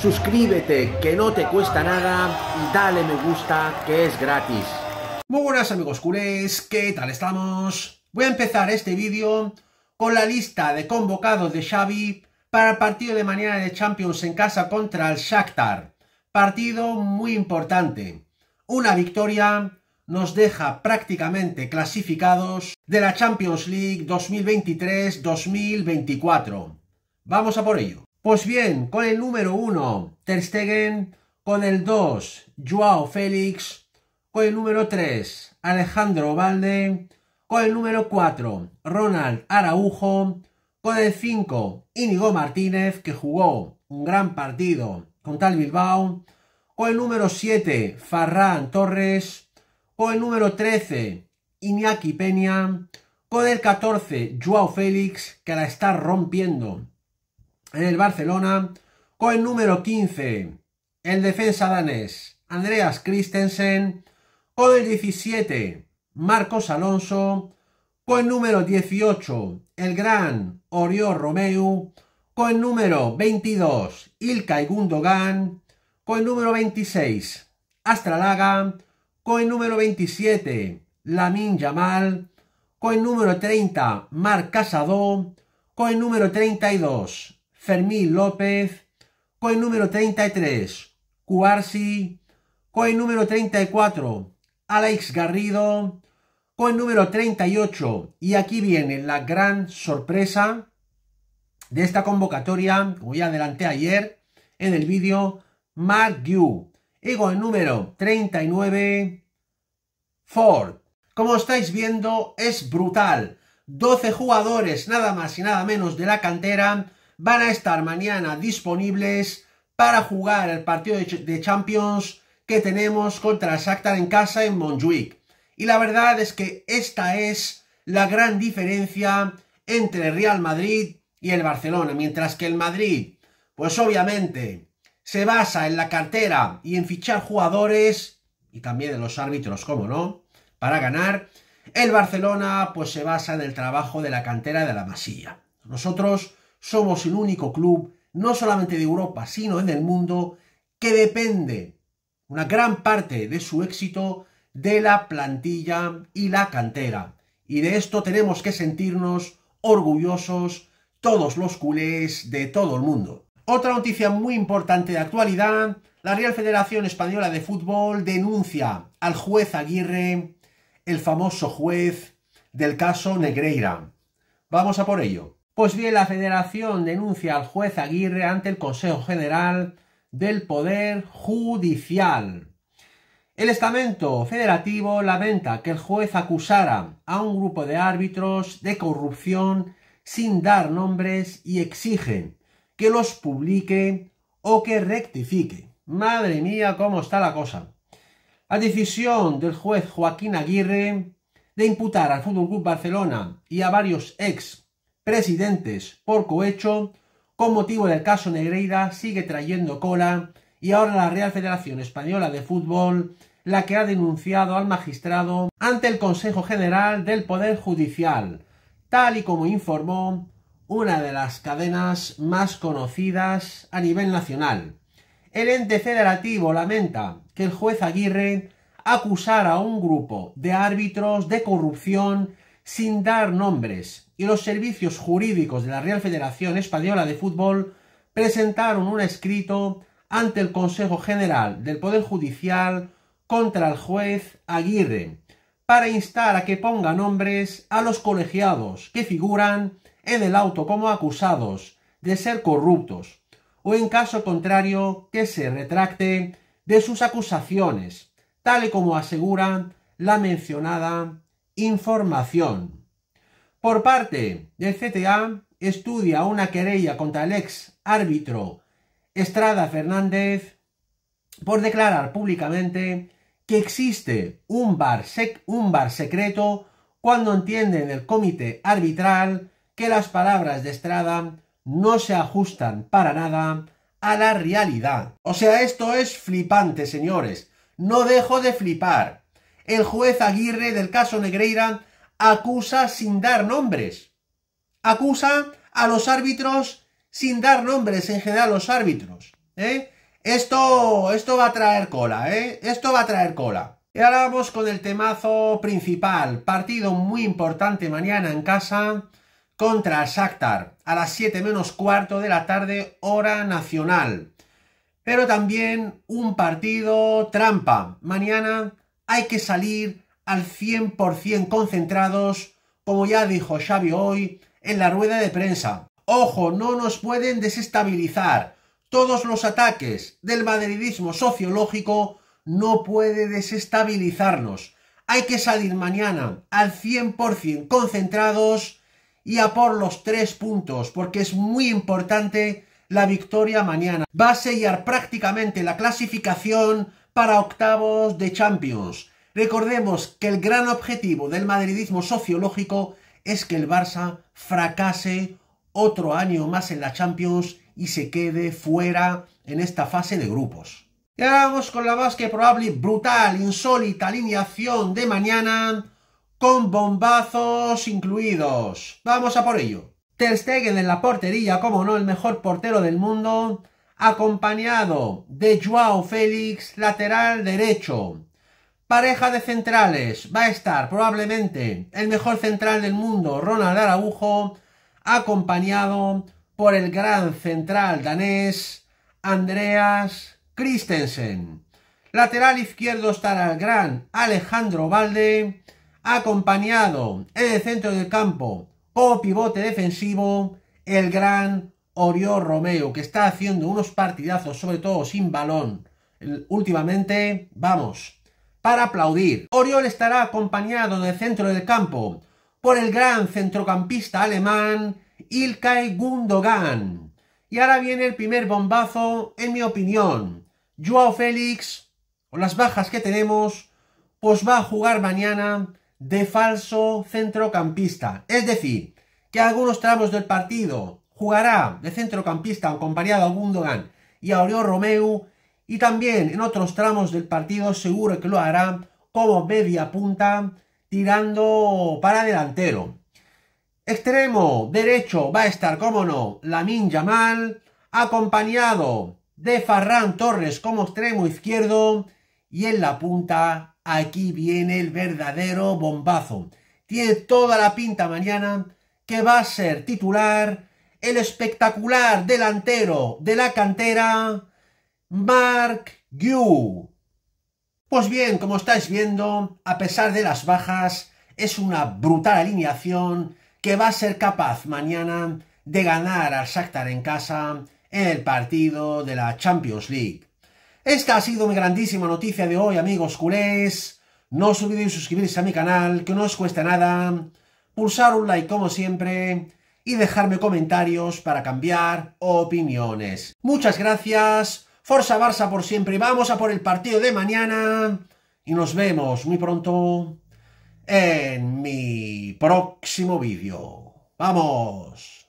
suscríbete que no te cuesta nada y dale me gusta que es gratis. Muy buenas amigos culés, ¿qué tal estamos? Voy a empezar este vídeo con la lista de convocados de Xavi para el partido de mañana de Champions en casa contra el Shakhtar. Partido muy importante. Una victoria nos deja prácticamente clasificados de la Champions League 2023-2024. Vamos a por ello. Pues bien, con el número 1, Ter Stegen, con el 2, Joao Félix, con el número 3, Alejandro Valde, con el número 4, Ronald Araujo, con el 5, Íñigo Martínez, que jugó un gran partido con Tal Bilbao, con el número 7, Farran Torres, con el número 13, Iñaki Peña, con el 14, Joao Félix, que la está rompiendo en el Barcelona, con el número 15, el defensa danés Andreas Christensen, con el 17, Marcos Alonso, con el número 18, el gran Oriol Romeu, con el número 22, Ilkay Gundogan, con el número 26, Astralaga, con el número 27, Lamin Yamal, con el número 30, Marc Casado, con el número 32, Fermín López, el número 33, con el número 34, Alex Garrido, con el número 38. Y aquí viene la gran sorpresa de esta convocatoria, como ya adelanté ayer en el vídeo, Mark Yu Y con el número 39, Ford. Como estáis viendo, es brutal. 12 jugadores, nada más y nada menos de la cantera, van a estar mañana disponibles para jugar el partido de Champions que tenemos contra el Shakhtar en casa en Montjuic. Y la verdad es que esta es la gran diferencia entre Real Madrid y el Barcelona, mientras que el Madrid, pues obviamente se basa en la cartera y en fichar jugadores y también en los árbitros, como no, para ganar. El Barcelona pues se basa en el trabajo de la cantera de la masilla. Nosotros somos el único club, no solamente de Europa, sino en el mundo, que depende una gran parte de su éxito de la plantilla y la cantera. Y de esto tenemos que sentirnos orgullosos todos los culés de todo el mundo. Otra noticia muy importante de actualidad, la Real Federación Española de Fútbol denuncia al juez Aguirre, el famoso juez del caso Negreira. Vamos a por ello. Pues bien, la federación denuncia al juez Aguirre ante el Consejo General del Poder Judicial. El estamento federativo lamenta que el juez acusara a un grupo de árbitros de corrupción sin dar nombres y exige que los publique o que rectifique. Madre mía, cómo está la cosa. La decisión del juez Joaquín Aguirre de imputar al Fútbol Club Barcelona y a varios ex presidentes por cohecho, con motivo del caso Negreira, sigue trayendo cola y ahora la Real Federación Española de Fútbol, la que ha denunciado al magistrado ante el Consejo General del Poder Judicial, tal y como informó una de las cadenas más conocidas a nivel nacional. El ente federativo lamenta que el juez Aguirre acusara a un grupo de árbitros de corrupción sin dar nombres, y los servicios jurídicos de la Real Federación Española de Fútbol presentaron un escrito ante el Consejo General del Poder Judicial contra el juez Aguirre, para instar a que ponga nombres a los colegiados que figuran en el auto como acusados de ser corruptos, o en caso contrario que se retracte de sus acusaciones, tal y como asegura la mencionada información. Por parte del CTA, estudia una querella contra el ex árbitro Estrada Fernández por declarar públicamente que existe un bar, un bar secreto cuando entiende en el comité arbitral que las palabras de Estrada no se ajustan para nada a la realidad. O sea, esto es flipante, señores. No dejo de flipar el juez Aguirre del caso Negreira acusa sin dar nombres. Acusa a los árbitros sin dar nombres en general los árbitros. ¿eh? Esto, esto va a traer cola, ¿eh? Esto va a traer cola. Y ahora vamos con el temazo principal. Partido muy importante mañana en casa contra Shakhtar a las 7 menos cuarto de la tarde, hora nacional. Pero también un partido trampa. Mañana hay que salir al 100% concentrados, como ya dijo Xavi hoy en la rueda de prensa. Ojo, no nos pueden desestabilizar. Todos los ataques del madridismo sociológico no puede desestabilizarnos. Hay que salir mañana al 100% concentrados y a por los tres puntos, porque es muy importante la victoria mañana. Va a sellar prácticamente la clasificación para octavos de Champions. Recordemos que el gran objetivo del madridismo sociológico es que el Barça fracase otro año más en la Champions y se quede fuera en esta fase de grupos. Y ahora vamos con la más que probable, brutal, insólita alineación de mañana con bombazos incluidos. Vamos a por ello. Ter Stegen en la portería, como no, el mejor portero del mundo acompañado de Joao Félix, lateral derecho. Pareja de centrales va a estar probablemente el mejor central del mundo, Ronald Araujo, acompañado por el gran central danés, Andreas Christensen. Lateral izquierdo estará el gran Alejandro Valde, acompañado en el centro del campo o pivote defensivo, el gran Oriol Romeo, que está haciendo unos partidazos, sobre todo sin balón, últimamente, vamos, para aplaudir. Oriol estará acompañado de centro del campo por el gran centrocampista alemán Ilkay Gundogan. Y ahora viene el primer bombazo, en mi opinión. Joao Félix, con las bajas que tenemos, pues va a jugar mañana de falso centrocampista. Es decir, que algunos tramos del partido jugará de centrocampista acompañado a Gundogan y a Oriol Romeu y también en otros tramos del partido seguro que lo hará como media punta tirando para delantero. Extremo derecho va a estar, como no, Lamin Yamal, acompañado de Farran Torres como extremo izquierdo y en la punta aquí viene el verdadero bombazo. Tiene toda la pinta mañana que va a ser titular el espectacular delantero de la cantera, Mark Yu. Pues bien, como estáis viendo, a pesar de las bajas, es una brutal alineación que va a ser capaz mañana de ganar al Shakhtar en casa en el partido de la Champions League. Esta ha sido mi grandísima noticia de hoy, amigos culés. No os olvidéis suscribirse a mi canal, que no os cuesta nada. Pulsar un like como siempre y dejarme comentarios para cambiar opiniones. Muchas gracias, Forza Barça por siempre, vamos a por el partido de mañana y nos vemos muy pronto en mi próximo vídeo. ¡Vamos!